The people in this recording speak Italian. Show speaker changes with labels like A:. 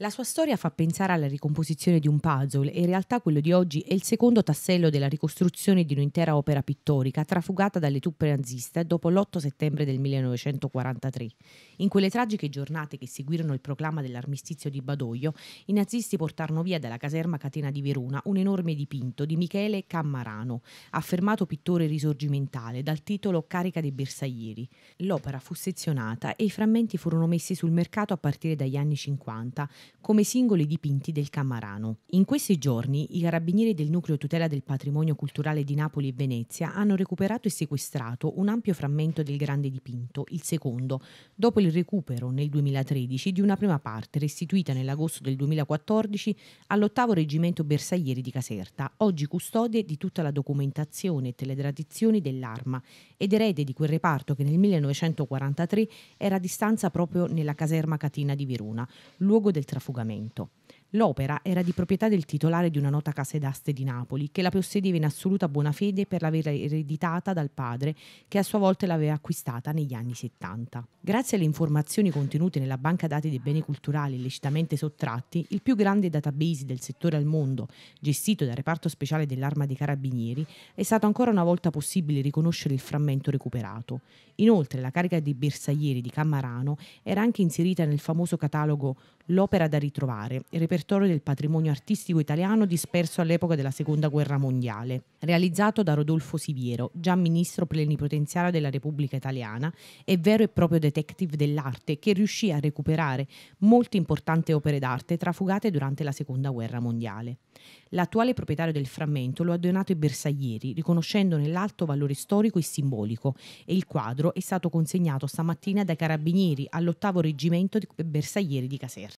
A: La sua storia fa pensare alla ricomposizione di un puzzle e in realtà quello di oggi è il secondo tassello della ricostruzione di un'intera opera pittorica trafugata dalle truppe naziste dopo l'8 settembre del 1943. In quelle tragiche giornate che seguirono il proclama dell'armistizio di Badoglio, i nazisti portarono via dalla caserma Catena di Verona un enorme dipinto di Michele Cammarano, affermato pittore risorgimentale dal titolo Carica dei bersaglieri. L'opera fu sezionata e i frammenti furono messi sul mercato a partire dagli anni 50 come singoli dipinti del Cammarano. In questi giorni i carabinieri del Nucleo Tutela del Patrimonio Culturale di Napoli e Venezia hanno recuperato e sequestrato un ampio frammento del grande dipinto, il secondo, dopo il recupero nel 2013 di una prima parte restituita nell'agosto del 2014 all'ottavo reggimento bersaglieri di Caserta, oggi custode di tutta la documentazione e delle tradizioni dell'arma ed erede di quel reparto che nel 1943 era a distanza proprio nella caserma Catina di Verona, luogo del trasporto trafugamento. L'opera era di proprietà del titolare di una nota casa d'aste di Napoli, che la possedeva in assoluta buona fede per l'aver ereditata dal padre, che a sua volta l'aveva acquistata negli anni 70. Grazie alle informazioni contenute nella banca dati dei beni culturali illecitamente sottratti, il più grande database del settore al mondo, gestito dal reparto speciale dell'arma dei carabinieri, è stato ancora una volta possibile riconoscere il frammento recuperato. Inoltre la carica dei bersaglieri di Cammarano era anche inserita nel famoso catalogo L'opera da ritrovare, reperto repertorio del patrimonio artistico italiano disperso all'epoca della Seconda Guerra Mondiale, realizzato da Rodolfo Siviero, già ministro plenipotenziario della Repubblica Italiana e vero e proprio detective dell'arte che riuscì a recuperare molte importanti opere d'arte trafugate durante la Seconda Guerra Mondiale. L'attuale proprietario del frammento lo ha donato ai bersaglieri, riconoscendone l'alto valore storico e simbolico, e il quadro è stato consegnato stamattina dai carabinieri all'ottavo reggimento di bersaglieri di Caserta.